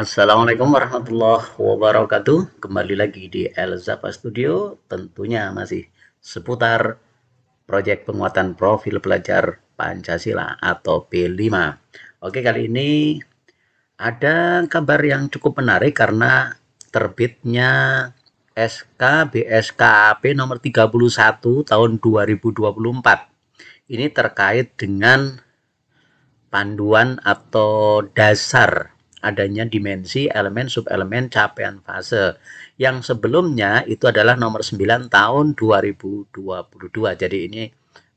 Assalamualaikum warahmatullahi wabarakatuh. Kembali lagi di Elzapa Studio, tentunya masih seputar proyek penguatan profil pelajar Pancasila atau P5. Oke, kali ini ada kabar yang cukup menarik karena terbitnya SK BSKAP nomor 31 tahun 2024. Ini terkait dengan panduan atau dasar adanya dimensi elemen sub elemen capaian fase yang sebelumnya itu adalah nomor 9 tahun 2022 jadi ini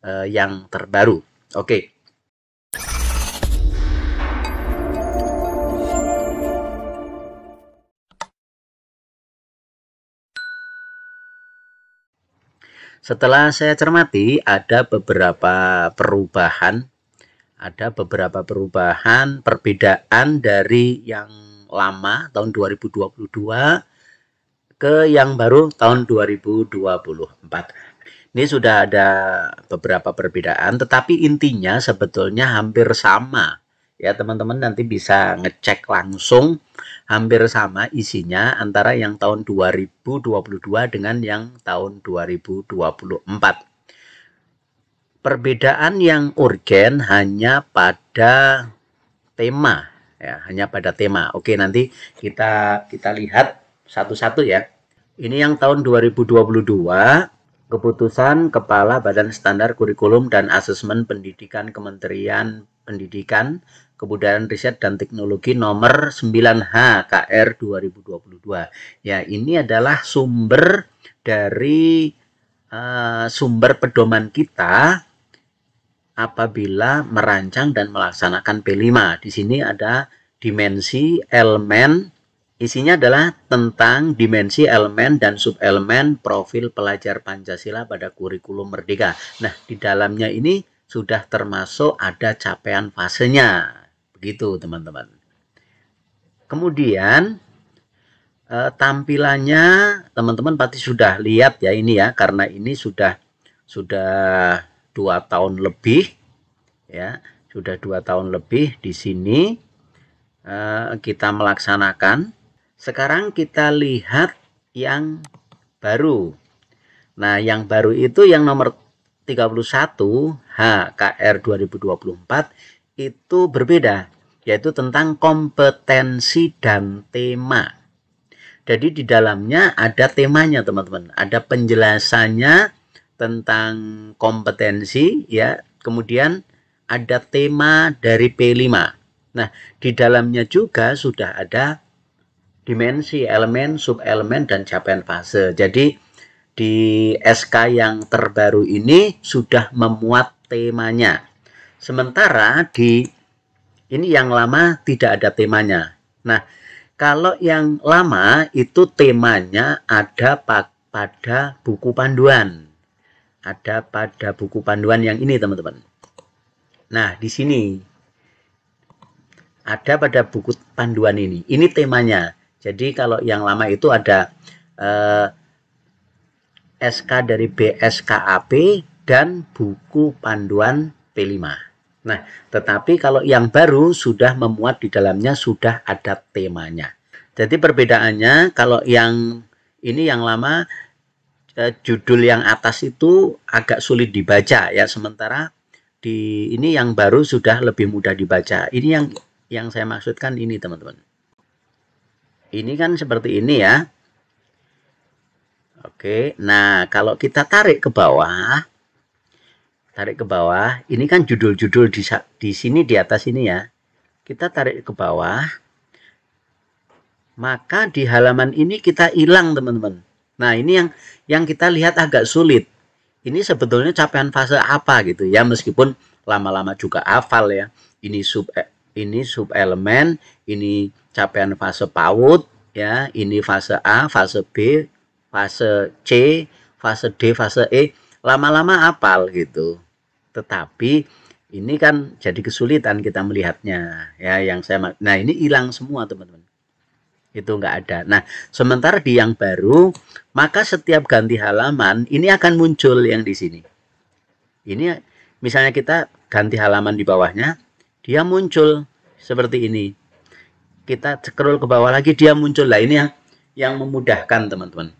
uh, yang terbaru oke okay. Setelah saya cermati, ada beberapa perubahan ada beberapa perubahan, perbedaan dari yang lama tahun 2022 ke yang baru tahun 2024. Ini sudah ada beberapa perbedaan, tetapi intinya sebetulnya hampir sama. Ya, teman-teman nanti bisa ngecek langsung hampir sama isinya antara yang tahun 2022 dengan yang tahun 2024 perbedaan yang urgen hanya pada tema ya hanya pada tema oke nanti kita kita lihat satu-satu ya ini yang tahun 2022 keputusan Kepala Badan Standar Kurikulum dan Asesmen Pendidikan Kementerian Pendidikan Kebudayaan Riset dan Teknologi nomor 9H KR 2022 ya ini adalah sumber dari uh, sumber pedoman kita apabila merancang dan melaksanakan P5. Di sini ada dimensi, elemen, isinya adalah tentang dimensi elemen dan subelemen profil pelajar Pancasila pada kurikulum Merdeka. Nah, di dalamnya ini sudah termasuk ada capaian fasenya. Begitu, teman-teman. Kemudian, eh, tampilannya teman-teman pasti sudah lihat ya ini ya, karena ini sudah sudah dua tahun lebih ya sudah dua tahun lebih di sini eh, kita melaksanakan sekarang kita lihat yang baru nah yang baru itu yang nomor 31 HKR 2024 itu berbeda yaitu tentang kompetensi dan tema. Jadi di dalamnya ada temanya teman-teman, ada penjelasannya tentang kompetensi ya. Kemudian ada tema dari P5. Nah, di dalamnya juga sudah ada dimensi, elemen, sub elemen dan capaian fase. Jadi di SK yang terbaru ini sudah memuat temanya. Sementara di ini yang lama tidak ada temanya. Nah, kalau yang lama itu temanya ada pada buku panduan ada pada buku panduan yang ini teman-teman. Nah, di sini ada pada buku panduan ini. Ini temanya. Jadi kalau yang lama itu ada eh, SK dari BSKAP dan buku panduan P5. Nah, tetapi kalau yang baru sudah memuat di dalamnya sudah ada temanya. Jadi perbedaannya kalau yang ini yang lama eh, judul yang atas itu agak sulit dibaca ya sementara di ini yang baru sudah lebih mudah dibaca. Ini yang yang saya maksudkan ini teman-teman. Ini kan seperti ini ya. Oke, nah kalau kita tarik ke bawah, tarik ke bawah, ini kan judul-judul di, di sini di atas ini ya. Kita tarik ke bawah, maka di halaman ini kita hilang teman-teman. Nah, ini yang yang kita lihat agak sulit. Ini sebetulnya capaian fase apa gitu ya, meskipun lama-lama juga hafal ya. Ini sub eh, ini sub elemen, ini capaian fase paut ya, ini fase A, fase B, fase C, fase D, fase E. Lama-lama hafal gitu. Tetapi ini kan jadi kesulitan kita melihatnya ya yang saya nah ini hilang semua teman-teman itu enggak ada. Nah, sementara di yang baru, maka setiap ganti halaman ini akan muncul yang di sini. Ini misalnya kita ganti halaman di bawahnya, dia muncul seperti ini. Kita scroll ke bawah lagi dia muncul. Lah ini yang yang memudahkan teman-teman.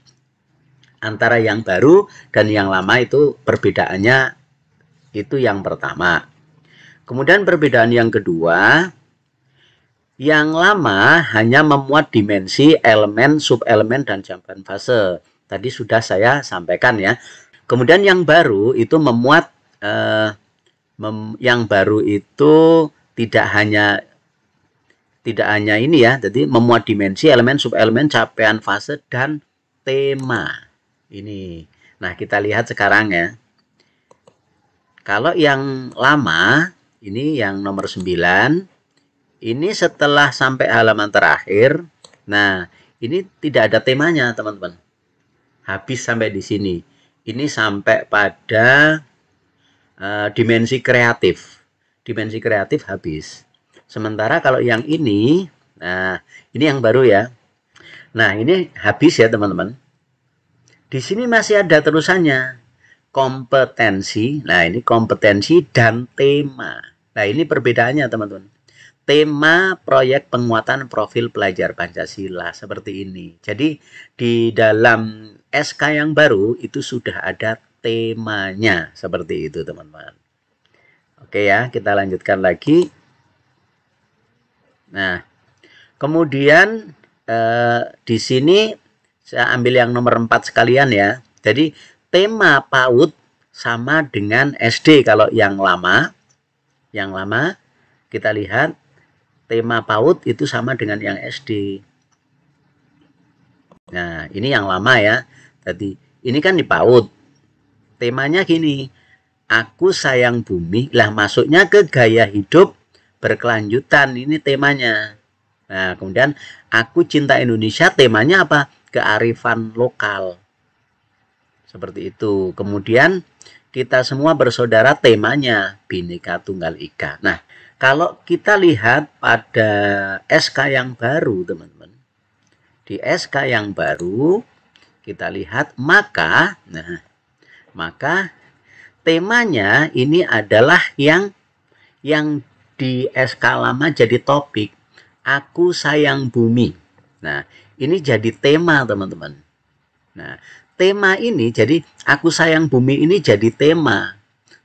Antara yang baru dan yang lama itu perbedaannya itu yang pertama. Kemudian perbedaan yang kedua, yang lama hanya memuat dimensi elemen, subelemen, dan jamban fase. Tadi sudah saya sampaikan ya. Kemudian yang baru itu memuat eh, mem, yang baru itu tidak hanya tidak hanya ini ya, jadi memuat dimensi elemen, subelemen, capaian fase dan tema. Ini. Nah, kita lihat sekarang ya. Kalau yang lama ini yang nomor 9 ini setelah sampai halaman terakhir. Nah, ini tidak ada temanya, teman-teman. Habis sampai di sini. Ini sampai pada uh, dimensi kreatif. Dimensi kreatif habis. Sementara kalau yang ini, nah, ini yang baru ya. Nah, ini habis ya, teman-teman. Di sini masih ada terusannya. Kompetensi. Nah, ini kompetensi dan tema. Nah, ini perbedaannya, teman-teman tema proyek penguatan profil pelajar Pancasila seperti ini. Jadi di dalam SK yang baru itu sudah ada temanya seperti itu teman-teman. Oke ya, kita lanjutkan lagi. Nah, kemudian eh, di sini saya ambil yang nomor 4 sekalian ya. Jadi tema PAUD sama dengan SD kalau yang lama. Yang lama kita lihat tema PAUD itu sama dengan yang SD. Nah, ini yang lama ya. Tadi ini kan di PAUD. Temanya gini, aku sayang bumi. Lah masuknya ke gaya hidup berkelanjutan. Ini temanya. Nah, kemudian aku cinta Indonesia temanya apa? Kearifan lokal. Seperti itu. Kemudian kita semua bersaudara temanya Bhinneka Tunggal Ika. Nah, kalau kita lihat pada SK yang baru, teman-teman. Di SK yang baru, kita lihat maka, nah, maka temanya ini adalah yang yang di SK lama jadi topik. Aku sayang bumi. Nah, ini jadi tema, teman-teman. Nah, tema ini jadi aku sayang bumi ini jadi tema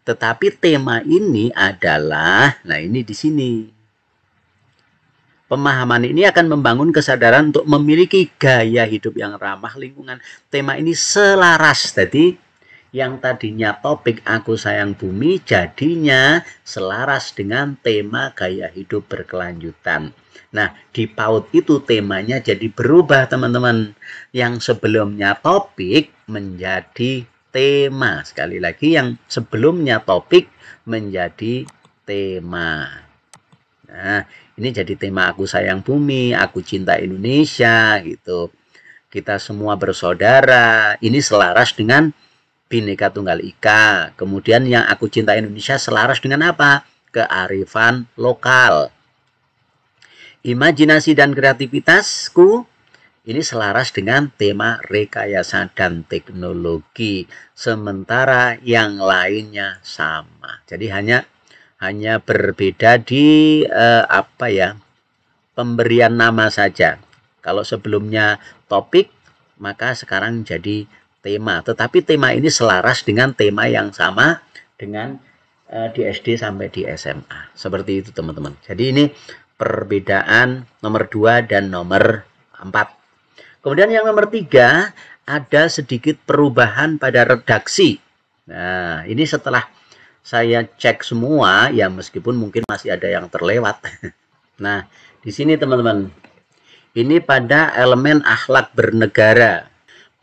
tetapi tema ini adalah, nah ini di sini. Pemahaman ini akan membangun kesadaran untuk memiliki gaya hidup yang ramah lingkungan. Tema ini selaras, jadi yang tadinya topik aku sayang bumi jadinya selaras dengan tema gaya hidup berkelanjutan. Nah, di paut itu temanya jadi berubah teman-teman. Yang sebelumnya topik menjadi tema sekali lagi yang sebelumnya topik menjadi tema nah ini jadi tema aku sayang bumi aku cinta Indonesia gitu kita semua bersaudara ini selaras dengan Bhinneka Tunggal Ika kemudian yang aku cinta Indonesia selaras dengan apa kearifan lokal imajinasi dan kreativitasku ini selaras dengan tema rekayasa dan teknologi sementara yang lainnya sama jadi hanya hanya berbeda di eh, apa ya pemberian nama saja kalau sebelumnya topik maka sekarang jadi tema tetapi tema ini selaras dengan tema yang sama dengan eh, di SD sampai di SMA seperti itu teman-teman jadi ini perbedaan nomor 2 dan nomor 4 Kemudian yang nomor tiga, ada sedikit perubahan pada redaksi. Nah, ini setelah saya cek semua, ya meskipun mungkin masih ada yang terlewat. Nah, di sini teman-teman, ini pada elemen akhlak bernegara.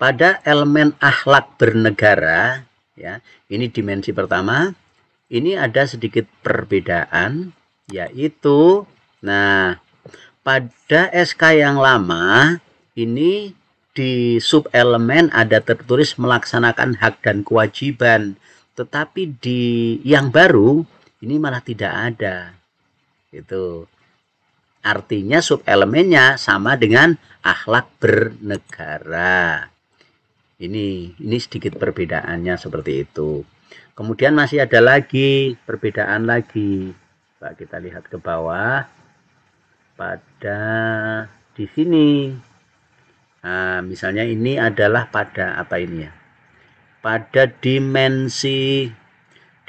Pada elemen akhlak bernegara, ya, ini dimensi pertama, ini ada sedikit perbedaan, yaitu, nah, pada SK yang lama, ini di sub elemen ada tertulis melaksanakan hak dan kewajiban tetapi di yang baru ini malah tidak ada itu artinya sub elemennya sama dengan akhlak bernegara ini ini sedikit perbedaannya seperti itu kemudian masih ada lagi perbedaan lagi Pak kita lihat ke bawah pada di sini Nah, misalnya ini adalah pada apa ini ya? Pada dimensi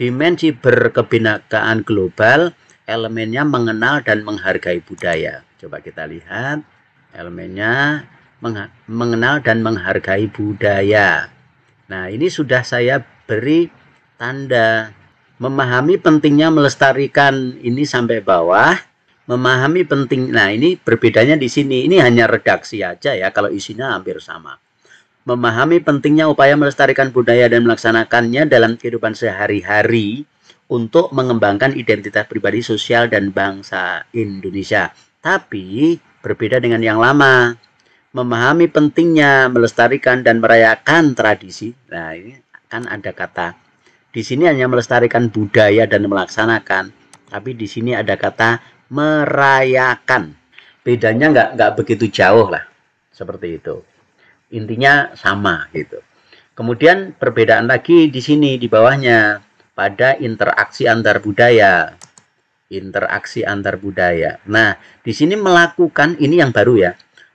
dimensi berkebinakaan global, elemennya mengenal dan menghargai budaya. Coba kita lihat elemennya mengenal dan menghargai budaya. Nah, ini sudah saya beri tanda memahami pentingnya melestarikan ini sampai bawah memahami penting. Nah, ini berbedanya di sini. Ini hanya redaksi aja ya, kalau isinya hampir sama. Memahami pentingnya upaya melestarikan budaya dan melaksanakannya dalam kehidupan sehari-hari untuk mengembangkan identitas pribadi, sosial, dan bangsa Indonesia. Tapi berbeda dengan yang lama. Memahami pentingnya melestarikan dan merayakan tradisi. Nah, ini kan ada kata. Di sini hanya melestarikan budaya dan melaksanakan. Tapi di sini ada kata merayakan. Bedanya nggak nggak begitu jauh lah, seperti itu. Intinya sama gitu. Kemudian perbedaan lagi di sini di bawahnya pada interaksi antar budaya. Interaksi antar budaya. Nah, di sini melakukan ini yang baru ya.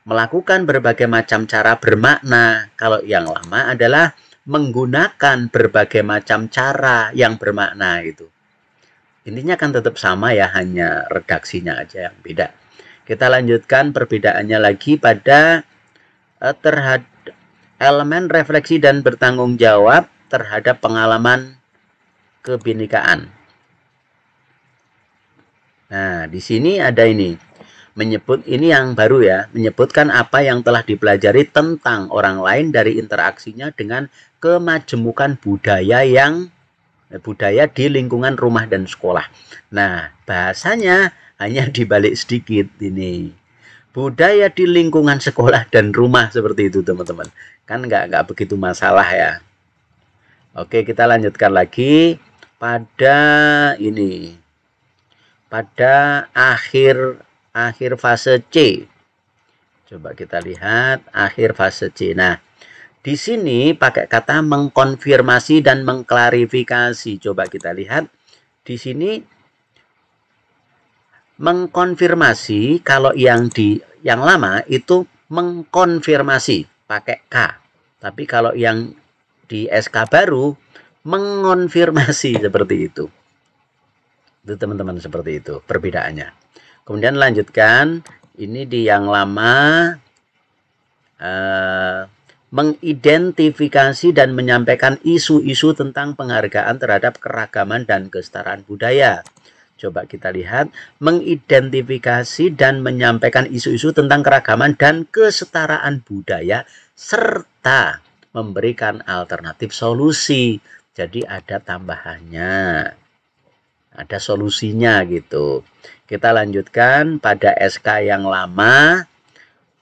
Melakukan berbagai macam cara bermakna. Kalau yang lama adalah menggunakan berbagai macam cara yang bermakna itu. Intinya kan tetap sama ya, hanya redaksinya aja yang beda. Kita lanjutkan perbedaannya lagi pada uh, eh, terhadap elemen refleksi dan bertanggung jawab terhadap pengalaman kebinekaan. Nah, di sini ada ini. Menyebut ini yang baru ya, menyebutkan apa yang telah dipelajari tentang orang lain dari interaksinya dengan kemajemukan budaya yang Eh, budaya di lingkungan rumah dan sekolah. Nah, bahasanya hanya dibalik sedikit ini. Budaya di lingkungan sekolah dan rumah seperti itu, teman-teman. Kan nggak nggak begitu masalah ya. Oke, kita lanjutkan lagi pada ini. Pada akhir akhir fase C. Coba kita lihat akhir fase C. Nah, di sini pakai kata mengkonfirmasi dan mengklarifikasi. Coba kita lihat. Di sini mengkonfirmasi kalau yang di yang lama itu mengkonfirmasi pakai K. Tapi kalau yang di SK baru mengonfirmasi seperti itu. Itu teman-teman seperti itu perbedaannya. Kemudian lanjutkan ini di yang lama eh mengidentifikasi dan menyampaikan isu-isu tentang penghargaan terhadap keragaman dan kesetaraan budaya. Coba kita lihat, mengidentifikasi dan menyampaikan isu-isu tentang keragaman dan kesetaraan budaya serta memberikan alternatif solusi. Jadi ada tambahannya. Ada solusinya gitu. Kita lanjutkan pada SK yang lama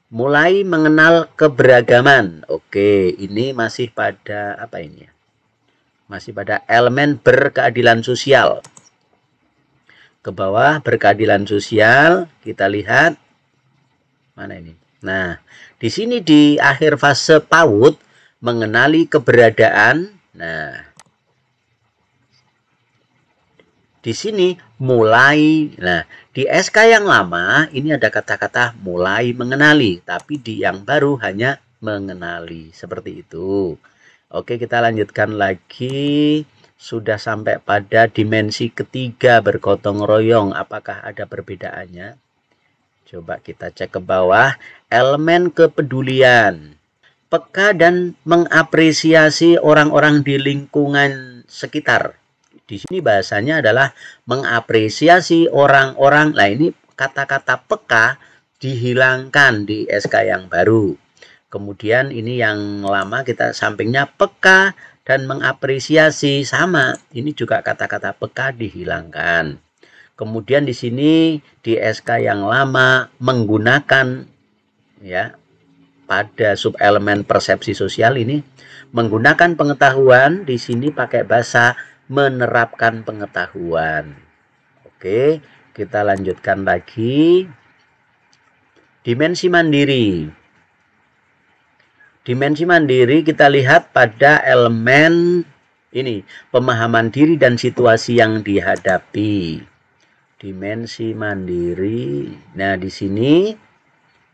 mulai mengenal keberagaman. Oke, ini masih pada apa ini ya? Masih pada elemen berkeadilan sosial. Ke bawah berkeadilan sosial, kita lihat mana ini. Nah, di sini di akhir fase PAUD mengenali keberadaan. Nah, Di sini mulai. Nah, di SK yang lama ini ada kata-kata mulai mengenali, tapi di yang baru hanya mengenali. Seperti itu. Oke, kita lanjutkan lagi. Sudah sampai pada dimensi ketiga bergotong royong. Apakah ada perbedaannya? Coba kita cek ke bawah. Elemen kepedulian. Peka dan mengapresiasi orang-orang di lingkungan sekitar di sini bahasanya adalah mengapresiasi orang-orang. Nah, ini kata-kata peka dihilangkan di SK yang baru. Kemudian ini yang lama kita sampingnya peka dan mengapresiasi sama. Ini juga kata-kata peka dihilangkan. Kemudian di sini di SK yang lama menggunakan ya pada sub subelemen persepsi sosial ini menggunakan pengetahuan di sini pakai bahasa menerapkan pengetahuan. Oke, kita lanjutkan lagi. Dimensi mandiri. Dimensi mandiri kita lihat pada elemen ini, pemahaman diri dan situasi yang dihadapi. Dimensi mandiri. Nah, di sini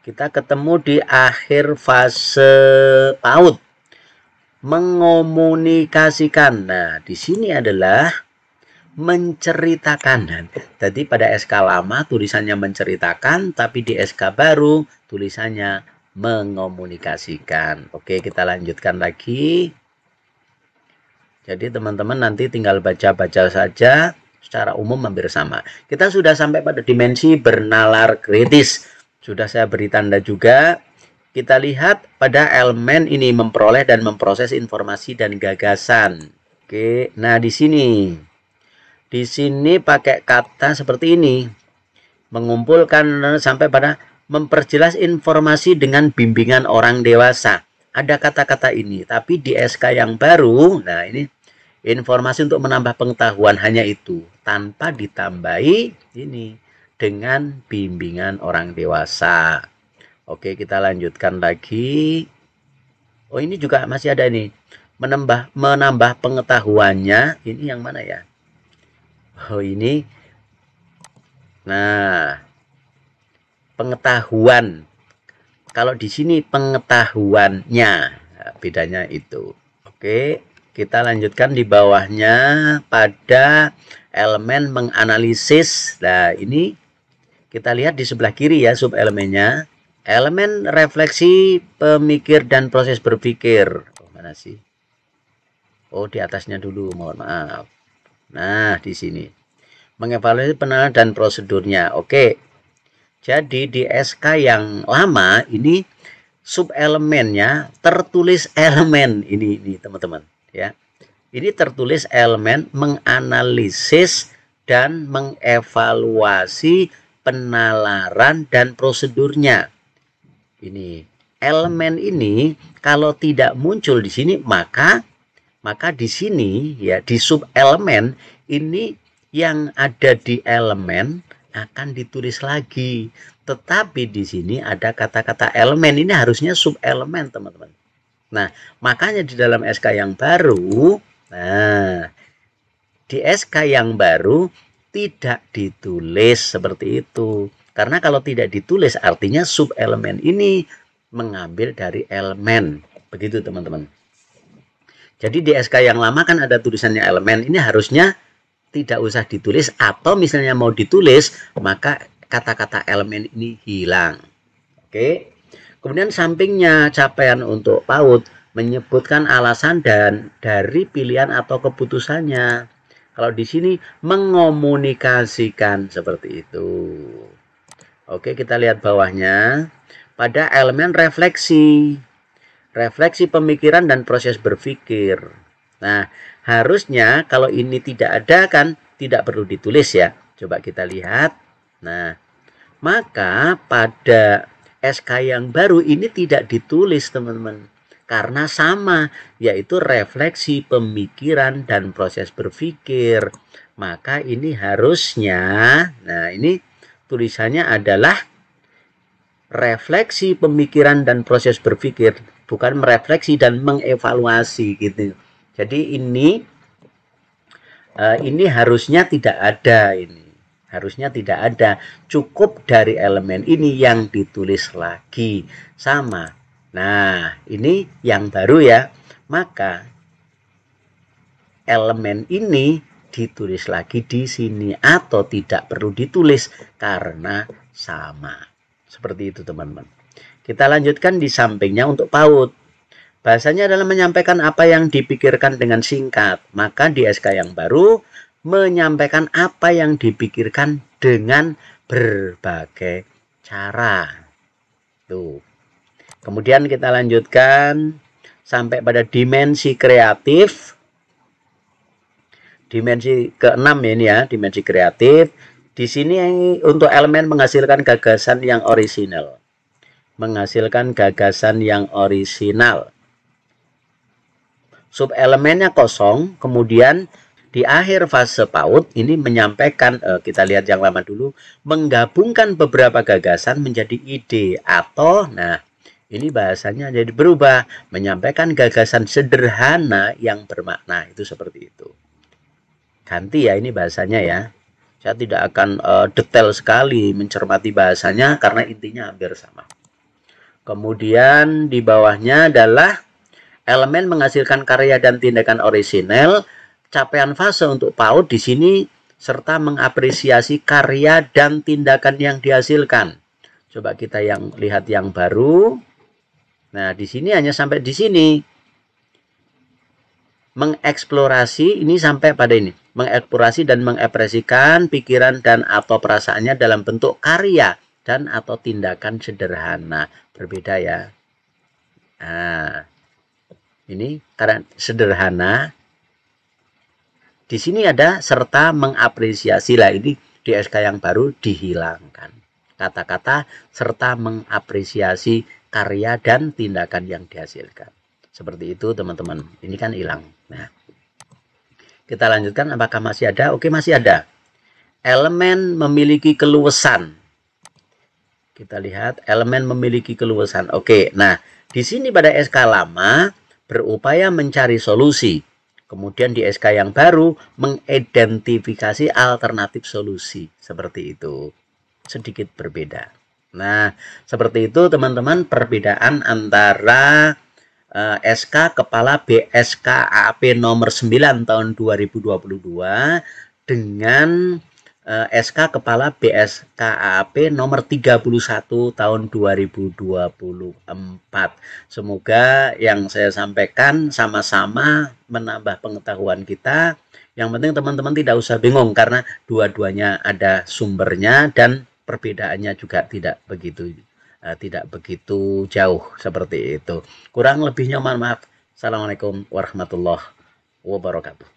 kita ketemu di akhir fase PAUD mengomunikasikan. Nah, di sini adalah menceritakan. Tadi pada SK lama tulisannya menceritakan, tapi di SK baru tulisannya mengomunikasikan. Oke, kita lanjutkan lagi. Jadi teman-teman nanti tinggal baca-baca saja secara umum hampir sama. Kita sudah sampai pada dimensi bernalar kritis. Sudah saya beri tanda juga kita lihat pada elemen ini memperoleh dan memproses informasi dan gagasan. Oke, nah di sini. Di sini pakai kata seperti ini. Mengumpulkan sampai pada memperjelas informasi dengan bimbingan orang dewasa. Ada kata-kata ini, tapi di SK yang baru, nah ini informasi untuk menambah pengetahuan hanya itu tanpa ditambahi ini dengan bimbingan orang dewasa. Oke, kita lanjutkan lagi. Oh, ini juga masih ada nih. Menambah menambah pengetahuannya. Ini yang mana ya? Oh, ini. Nah, pengetahuan. Kalau di sini pengetahuannya, bedanya itu. Oke, kita lanjutkan di bawahnya pada elemen menganalisis. Nah, ini kita lihat di sebelah kiri ya sub elemennya elemen refleksi pemikir dan proses berpikir oh, mana sih oh di atasnya dulu mohon maaf nah di sini mengevaluasi penalaran dan prosedurnya oke jadi di SK yang lama ini sub elemennya tertulis elemen ini ini teman-teman ya ini tertulis elemen menganalisis dan mengevaluasi penalaran dan prosedurnya ini elemen ini kalau tidak muncul di sini maka maka di sini ya di sub elemen ini yang ada di elemen akan ditulis lagi tetapi di sini ada kata-kata elemen ini harusnya sub elemen teman-teman nah makanya di dalam SK yang baru nah di SK yang baru tidak ditulis seperti itu karena kalau tidak ditulis artinya sub elemen ini mengambil dari elemen. Begitu teman-teman. Jadi di SK yang lama kan ada tulisannya elemen. Ini harusnya tidak usah ditulis atau misalnya mau ditulis maka kata-kata elemen ini hilang. Oke. Kemudian sampingnya capaian untuk PAUD menyebutkan alasan dan dari pilihan atau keputusannya. Kalau di sini mengomunikasikan seperti itu. Oke, kita lihat bawahnya. Pada elemen refleksi. Refleksi pemikiran dan proses berpikir. Nah, harusnya kalau ini tidak ada kan tidak perlu ditulis ya. Coba kita lihat. Nah, maka pada SK yang baru ini tidak ditulis teman-teman karena sama yaitu refleksi pemikiran dan proses berpikir maka ini harusnya nah ini tulisannya adalah refleksi pemikiran dan proses berpikir, bukan merefleksi dan mengevaluasi gitu. Jadi ini eh, ini harusnya tidak ada ini. Harusnya tidak ada, cukup dari elemen ini yang ditulis lagi sama. Nah, ini yang baru ya. Maka elemen ini ditulis lagi di sini atau tidak perlu ditulis karena sama. Seperti itu teman-teman. Kita lanjutkan di sampingnya untuk PAUD. Bahasanya adalah menyampaikan apa yang dipikirkan dengan singkat. Maka di SK yang baru menyampaikan apa yang dipikirkan dengan berbagai cara. Tuh. Kemudian kita lanjutkan sampai pada dimensi kreatif dimensi keenam ya ini ya dimensi kreatif di sini untuk elemen menghasilkan gagasan yang orisinal menghasilkan gagasan yang orisinal sub elemennya kosong kemudian di akhir fase PAUD ini menyampaikan eh, kita lihat yang lama dulu menggabungkan beberapa gagasan menjadi ide atau nah ini bahasanya jadi berubah menyampaikan gagasan sederhana yang bermakna itu seperti itu ganti ya ini bahasanya ya saya tidak akan uh, detail sekali mencermati bahasanya karena intinya hampir sama kemudian di bawahnya adalah elemen menghasilkan karya dan tindakan orisinal capaian fase untuk PAUD di sini serta mengapresiasi karya dan tindakan yang dihasilkan coba kita yang lihat yang baru nah di sini hanya sampai di sini mengeksplorasi ini sampai pada ini mengeksplorasi dan mengekspresikan pikiran dan atau perasaannya dalam bentuk karya dan atau tindakan sederhana. Berbeda ya. Nah, ini karena sederhana. Di sini ada serta mengapresiasi lah ini di SK yang baru dihilangkan. Kata-kata serta mengapresiasi karya dan tindakan yang dihasilkan. Seperti itu teman-teman. Ini kan hilang. Nah. Kita lanjutkan apakah masih ada? Oke, masih ada. Elemen memiliki keluasan. Kita lihat elemen memiliki keluasan. Oke, nah di sini pada SK lama berupaya mencari solusi. Kemudian di SK yang baru mengidentifikasi alternatif solusi. Seperti itu. Sedikit berbeda. Nah, seperti itu teman-teman perbedaan antara Eh, SK Kepala BSK AAP nomor 9 tahun 2022 dengan eh, SK Kepala BSK AAP nomor 31 tahun 2024. Semoga yang saya sampaikan sama-sama menambah pengetahuan kita. Yang penting teman-teman tidak usah bingung karena dua-duanya ada sumbernya dan perbedaannya juga tidak begitu Eh, tidak begitu jauh seperti itu. Kurang lebihnya mohon maaf. Assalamualaikum warahmatullahi wabarakatuh.